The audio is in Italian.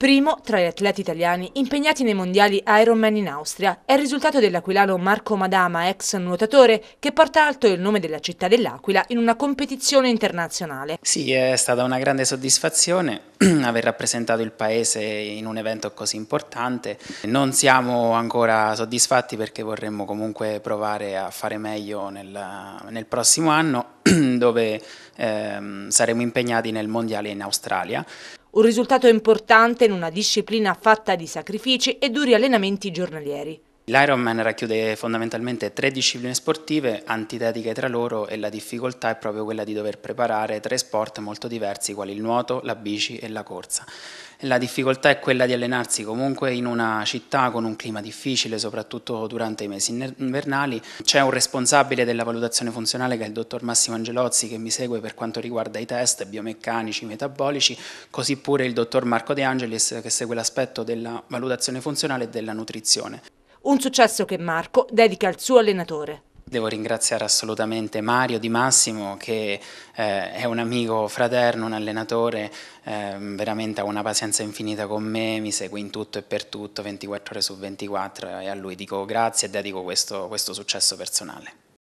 Primo tra gli atleti italiani impegnati nei mondiali Ironman in Austria è il risultato dell'aquilano Marco Madama, ex nuotatore, che porta alto il nome della città dell'Aquila in una competizione internazionale. Sì, è stata una grande soddisfazione aver rappresentato il paese in un evento così importante. Non siamo ancora soddisfatti perché vorremmo comunque provare a fare meglio nel, nel prossimo anno dove ehm, saremo impegnati nel mondiale in Australia. Un risultato importante in una disciplina fatta di sacrifici e duri allenamenti giornalieri. L'Ironman racchiude fondamentalmente tre discipline sportive antitetiche tra loro e la difficoltà è proprio quella di dover preparare tre sport molto diversi quali il nuoto, la bici e la corsa. La difficoltà è quella di allenarsi comunque in una città con un clima difficile, soprattutto durante i mesi invernali. C'è un responsabile della valutazione funzionale che è il dottor Massimo Angelozzi che mi segue per quanto riguarda i test biomeccanici, metabolici, così pure il dottor Marco De Angelis che segue l'aspetto della valutazione funzionale e della nutrizione un successo che Marco dedica al suo allenatore. Devo ringraziare assolutamente Mario Di Massimo che eh, è un amico fraterno, un allenatore, eh, veramente ha una pazienza infinita con me, mi segue in tutto e per tutto, 24 ore su 24 e a lui dico grazie e dedico questo, questo successo personale.